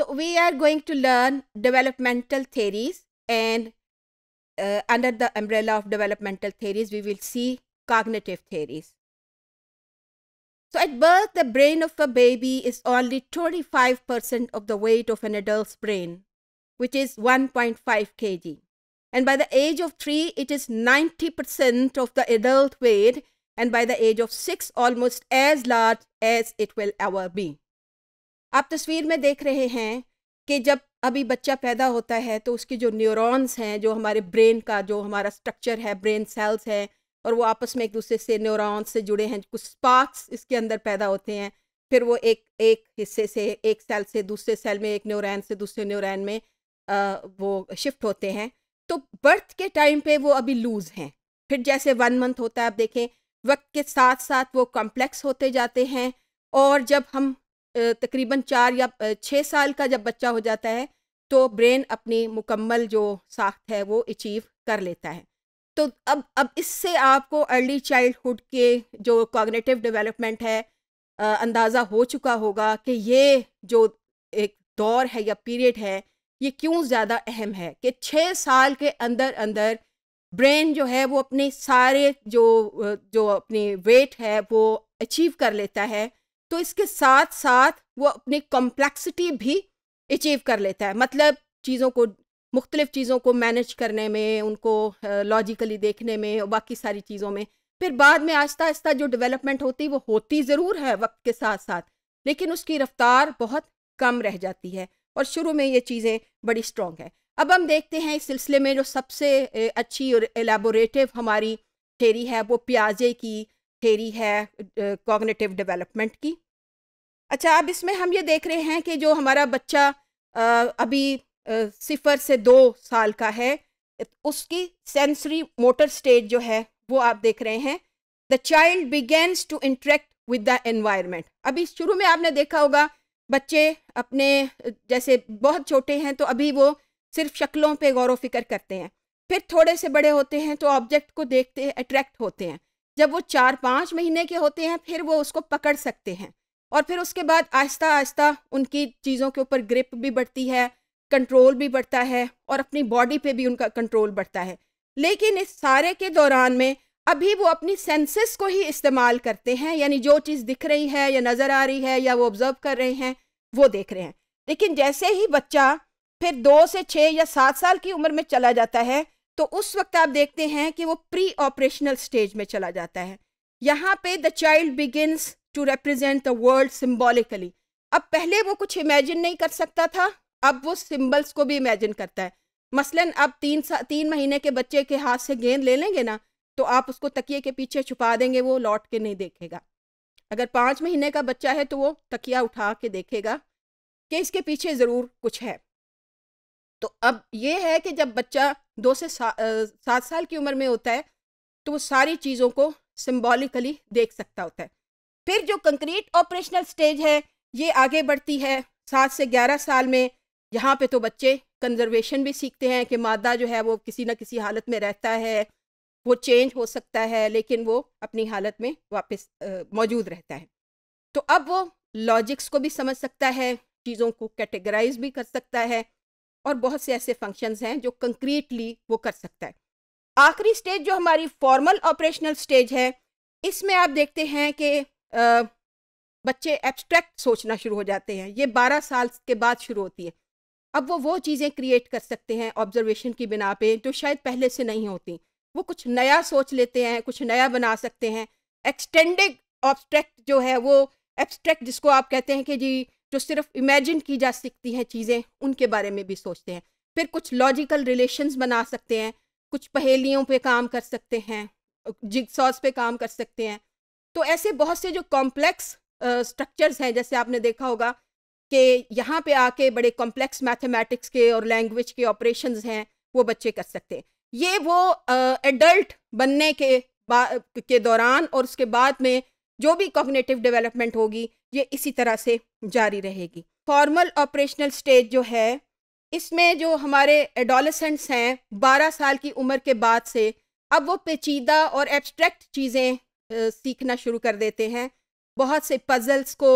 So we are going to learn developmental theories and uh, under the umbrella of developmental theories, we will see cognitive theories. So at birth, the brain of a baby is only 25% of the weight of an adult's brain, which is 1.5 kg. And by the age of 3, it is 90% of the adult weight. And by the age of 6, almost as large as it will ever be. आप तस्वीर में देख रहे हैं कि जब अभी बच्चा पैदा होता है तो उसके जो न्यूरॉन्स हैं जो हमारे ब्रेन का जो हमारा स्ट्रक्चर है ब्रेन सेल्स हैं और वो आपस में एक दूसरे से न्यूरॉन्स से जुड़े हैं कुछ स्पार्क्स इसके अंदर पैदा होते हैं फिर वो एक एक हिस्से से एक सेल से दूसरे सेल में एक न्यूरॉन से दूसरे न्यूरॉन में आ, वो शिफ्ट होते हैं तो बर्थ के टाइम पे वो अभी लूज़ हैं फिर जैसे वन मंथ होता है आप देखें वक्त के साथ साथ वो कॉम्प्लेक्स होते जाते हैं और जब हम तकरीबन चार या छः साल का जब बच्चा हो जाता है तो ब्रेन अपनी मुकम्मल जो साख्त है वो अचीव कर लेता है तो अब अब इससे आपको अर्ली चाइल्डहुड के जो कॉग्नेटिव डेवलपमेंट है अंदाज़ा हो चुका होगा कि ये जो एक दौर है या पीरियड है ये क्यों ज़्यादा अहम है कि छः साल के अंदर अंदर ब्रेन जो है वो अपने सारे जो जो अपनी वेट है वो अचीव कर लेता है तो इसके साथ साथ वो अपनी कॉम्प्लेक्सिटी भी अचीव कर लेता है मतलब चीज़ों को मुख्तलिफ़ चीज़ों को मैनेज करने में उनको लॉजिकली देखने में बाकी सारी चीज़ों में फिर बाद में आहिस्ता आहिस्ता जो डेवलपमेंट होती है वो होती ज़रूर है वक्त के साथ साथ लेकिन उसकी रफ्तार बहुत कम रह जाती है और शुरू में ये चीज़ें बड़ी स्ट्रॉन्ग है अब हम देखते हैं इस सिलसिले में जो सबसे अच्छी और एलेबोरेटिव हमारी थेरी है वो प्याजे की थेरी है कॉग्निटिव डेवलपमेंट की अच्छा अब इसमें हम ये देख रहे हैं कि जो हमारा बच्चा अभी सिफर से दो साल का है उसकी सेंसरी मोटर स्टेज जो है वो आप देख रहे हैं the child begins to interact with the environment अभी शुरू में आपने देखा होगा बच्चे अपने जैसे बहुत छोटे हैं तो अभी वो सिर्फ शक्लों पे गौर व फिक्र करते हैं फिर थोड़े से बड़े होते हैं तो ऑब्जेक्ट को देखते अट्रैक्ट होते हैं जब वो चार पाँच महीने के होते हैं फिर वो उसको पकड़ सकते हैं और फिर उसके बाद आहिस्ता आहिस्ता उनकी चीज़ों के ऊपर ग्रिप भी बढ़ती है कंट्रोल भी बढ़ता है और अपनी बॉडी पे भी उनका कंट्रोल बढ़ता है लेकिन इस सारे के दौरान में अभी वो अपनी सेंसेस को ही इस्तेमाल करते हैं यानी जो चीज़ दिख रही है या नज़र आ रही है या वो ऑब्ज़र्व कर रहे हैं वो देख रहे हैं लेकिन जैसे ही बच्चा फिर दो से छः या सात साल की उम्र में चला जाता है तो उस वक्त आप देखते हैं कि वो प्री ऑपरेशनल स्टेज में चला जाता है यहाँ पे the child begins to represent the world symbolically अब पहले वो कुछ इमेजिन नहीं कर सकता था अब वो सिम्बल्स को भी इमेजिन करता है मसलन अब तीन सा तीन महीने के बच्चे के हाथ से गेंद ले लेंगे ना तो आप उसको तकिए के पीछे छुपा देंगे वो लौट के नहीं देखेगा अगर पाँच महीने का बच्चा है तो वो तकिया उठा के देखेगा कि इसके पीछे ज़रूर कुछ है तो अब ये है कि जब बच्चा दो से सा, सात साल की उम्र में होता है तो वो सारी चीज़ों को सिम्बॉलिकली देख सकता होता है फिर जो कंक्रीट ऑपरेशनल स्टेज है ये आगे बढ़ती है सात से ग्यारह साल में यहाँ पे तो बच्चे कंजर्वेशन भी सीखते हैं कि मादा जो है वो किसी ना किसी हालत में रहता है वो चेंज हो सकता है लेकिन वो अपनी हालत में वापस मौजूद रहता है तो अब वो लॉजिक्स को भी समझ सकता है चीज़ों को कैटेगराइज भी कर सकता है और बहुत से ऐसे फंक्शंस हैं जो कंक्रीटली वो कर सकता है आखिरी स्टेज जो हमारी फॉर्मल ऑपरेशनल स्टेज है इसमें आप देखते हैं कि बच्चे एब्स्ट्रैक्ट सोचना शुरू हो जाते हैं ये बारह साल के बाद शुरू होती है अब वो वो चीज़ें क्रिएट कर सकते हैं ऑब्जर्वेशन की बिना पे जो शायद पहले से नहीं होती वो कुछ नया सोच लेते हैं कुछ नया बना सकते हैं एक्सटेंडेड ऑब्स्ट्रैक्ट जो है वो एब्स्ट्रैक्ट जिसको आप कहते हैं कि जी जो सिर्फ इमेजिन की जा सकती हैं चीज़ें उनके बारे में भी सोचते हैं फिर कुछ लॉजिकल रिलेशंस बना सकते हैं कुछ पहेलियों पे काम कर सकते हैं जिगसॉस पे काम कर सकते हैं तो ऐसे बहुत से जो कॉम्प्लेक्स स्ट्रक्चर्स हैं जैसे आपने देखा होगा कि यहाँ पे आके बड़े कॉम्प्लेक्स मैथमेटिक्स के और लैंग्वेज के ऑपरेशन हैं वो बच्चे कर सकते हैं ये वो एडल्ट बनने के के दौरान और उसके बाद में जो भी कॉग्नेटिव डेवलपमेंट होगी ये इसी तरह से जारी रहेगी फॉर्मल ऑपरेशनल स्टेज जो है इसमें जो हमारे एडोलसेंट्स हैं 12 साल की उम्र के बाद से अब वो पेचीदा और एब्स्ट्रैक्ट चीज़ें सीखना शुरू कर देते हैं बहुत से पजल्स को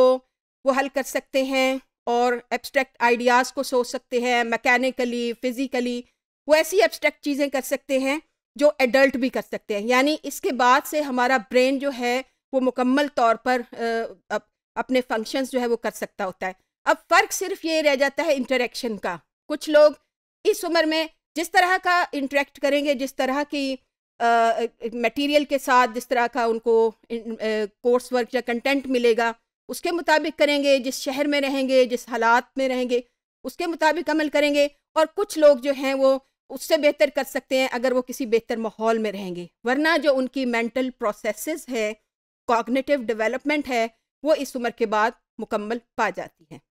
वो हल कर सकते हैं और एब्स्ट्रैक्ट आइडियाज़ को सोच सकते हैं मैकेनिकली फिज़िकली वो ऐसी एब्स्ट्रैक्ट चीज़ें कर सकते हैं जो एडल्ट भी कर सकते हैं यानी इसके बाद से हमारा ब्रेन जो है वो मुकम्मल तौर पर अपने फंक्शंस जो है वो कर सकता होता है अब फ़र्क सिर्फ ये रह जाता है इंटरेक्शन का कुछ लोग इस उम्र में जिस तरह का इंटरेक्ट करेंगे जिस तरह की मटेरियल के साथ जिस तरह का उनको कोर्स वर्क या कंटेंट मिलेगा उसके मुताबिक करेंगे जिस शहर में रहेंगे जिस हालात में रहेंगे उसके मुताबिक अमल करेंगे और कुछ लोग जो हैं वो उससे बेहतर कर सकते हैं अगर वो किसी बेहतर माहौल में रहेंगे वरना जो उनकी मेंटल प्रोसेसेस है कॉग्नेटिव डेवलपमेंट है वो इस उम्र के बाद मुकम्मल पा जाती है